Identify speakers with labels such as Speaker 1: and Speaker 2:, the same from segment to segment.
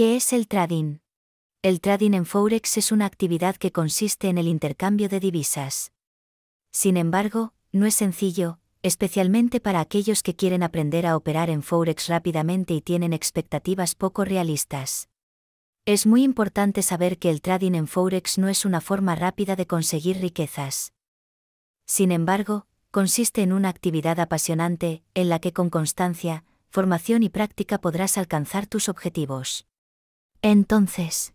Speaker 1: ¿Qué es el trading? El trading en Forex es una actividad que consiste en el intercambio de divisas. Sin embargo, no es sencillo, especialmente para aquellos que quieren aprender a operar en Forex rápidamente y tienen expectativas poco realistas. Es muy importante saber que el trading en Forex no es una forma rápida de conseguir riquezas. Sin embargo, consiste en una actividad apasionante, en la que con constancia, formación y práctica podrás alcanzar tus objetivos. Entonces,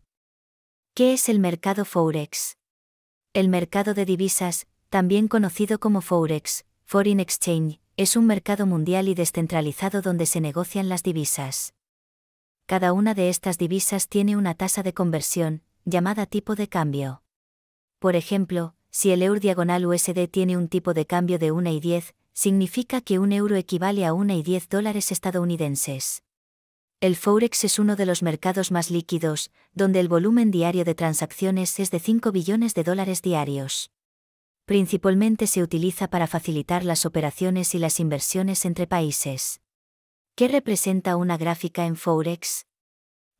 Speaker 1: ¿qué es el mercado Forex? El mercado de divisas, también conocido como Forex, Foreign Exchange, es un mercado mundial y descentralizado donde se negocian las divisas. Cada una de estas divisas tiene una tasa de conversión, llamada tipo de cambio. Por ejemplo, si el euro diagonal USD tiene un tipo de cambio de 1 y 10, significa que un euro equivale a 1 y 10 dólares estadounidenses. El Forex es uno de los mercados más líquidos, donde el volumen diario de transacciones es de 5 billones de dólares diarios. Principalmente se utiliza para facilitar las operaciones y las inversiones entre países. ¿Qué representa una gráfica en Forex?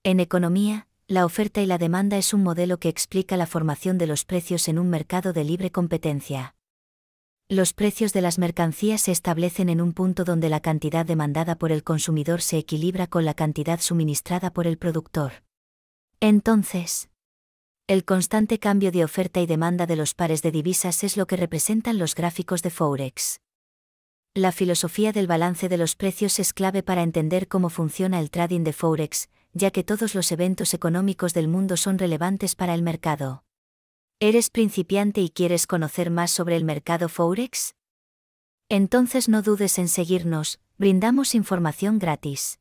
Speaker 1: En economía, la oferta y la demanda es un modelo que explica la formación de los precios en un mercado de libre competencia. Los precios de las mercancías se establecen en un punto donde la cantidad demandada por el consumidor se equilibra con la cantidad suministrada por el productor. Entonces, el constante cambio de oferta y demanda de los pares de divisas es lo que representan los gráficos de Forex. La filosofía del balance de los precios es clave para entender cómo funciona el trading de Forex, ya que todos los eventos económicos del mundo son relevantes para el mercado. ¿Eres principiante y quieres conocer más sobre el mercado Forex? Entonces no dudes en seguirnos, brindamos información gratis.